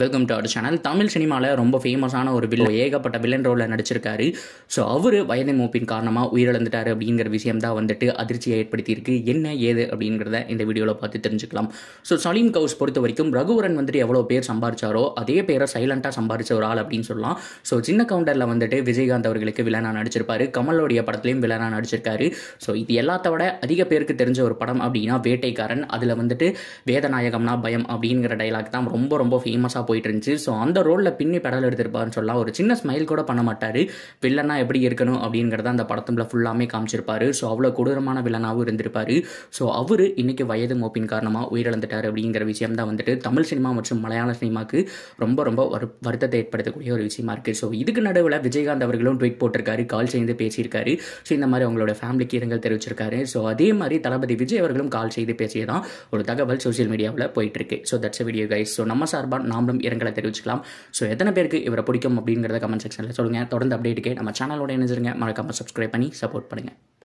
welcome to our channel Tamil சினிமாவில் ரொம்ப ஃபேமஸான ஒரு வில்ல ஏகப்பட்ட வில்லன் ரோலில் நடிச்சிருக்காரு ஸோ அவர் வயதை மூப்பின் காரணமாக உயிரிழந்துட்டார் அப்படிங்கிற விஷயம் தான் வந்துட்டு அதிர்ச்சியை ஏற்படுத்தியிருக்கு என்ன ஏது அப்படிங்கிறத இந்த வீடியோவில் பார்த்து தெரிஞ்சுக்கலாம் ஸோ சலீம் கவுஸ் பொறுத்த வரைக்கும் ரகுவரன் வந்துட்டு எவ்வளோ பேர் சம்பாரிச்சாரோ அதே பேரை சைலண்ட்டாக சம்பாரிச்ச ஒரு ஆள் அப்படின்னு சொல்லலாம் ஸோ சின்ன கவுண்டரில் வந்துட்டு விஜயகாந்த் அவர்களுக்கு வில்லனாக நடிச்சிருப்பாரு கமலோடைய படத்துலையும் வில்லனாக நடிச்சிருக்காரு ஸோ இது எல்லாத்த விட அதிக பேருக்கு தெரிஞ்ச ஒரு படம் அப்படின்னா வேட்டைக்காரன் அதில் வந்துட்டு வேதநாயகம்னா பயம் அப்படிங்கிற டைலாக் தான் ரொம்ப ரொம்ப ஃபேமஸாக மாஸாக போயிட்டு இருந்துச்சு ஸோ அந்த ரோலில் பின்னி படல் எடுத்திருப்பாருன்னு சொல்லலாம் ஒரு சின்ன ஸ்மைல் கூட பண்ண மாட்டார் வில்லனாக எப்படி இருக்கணும் அப்படிங்கிறத அந்த படத்தில் ஃபுல்லாமே காமிச்சிருப்பார் ஸோ அவ்வளோ கொடூரமான வில்லனாகவும் இருந்திருப்பார் ஸோ அவர் இன்றைக்கி வயது மோப்பின் காரணமாக உயிரிழந்துட்டார் அப்படிங்கிற விஷயம் தான் வந்துட்டு தமிழ் சினிமா மற்றும் மலையாள சினிமாவுக்கு ரொம்ப ரொம்ப வரு வருத்தத்தை ஏற்படுத்தக்கூடிய ஒரு விஷயமா இருக்குது ஸோ இதுக்கு நடுவில் விஜயகாந்த் அவர்களும் ட்வீட் போட்டிருக்காரு கால் செய்து பேசியிருக்காரு ஸோ இந்த மாதிரி அவங்களோட ஃபேமிலிக்கு இரங்கல் தெரிவிச்சிருக்காரு ஸோ அதே மாதிரி தளபதி விஜய் அவர்களும் கால் செய்து பேசியதான் ஒரு தகவல் சோசியல் மீடியாவில் போயிட்டு இருக்கு so that's video guys so நம்ம சார்பாக நாம் நம்மளும் இரங்கலை தெரிவிச்சுக்கலாம் ஸோ எத்தனை பேருக்கு இவரை பிடிக்கும் அப்படிங்கிறத கமெண்ட் செக்ஷனில் சொல்லுங்கள் தொடர்ந்து அப்டேட்டுக்கே நம்ம சேனலோட இணைஞ்சிருங்க மறக்காமல் சப்ஸ்கிரைப் பண்ணி சப்போர்ட் பண்ணுங்கள்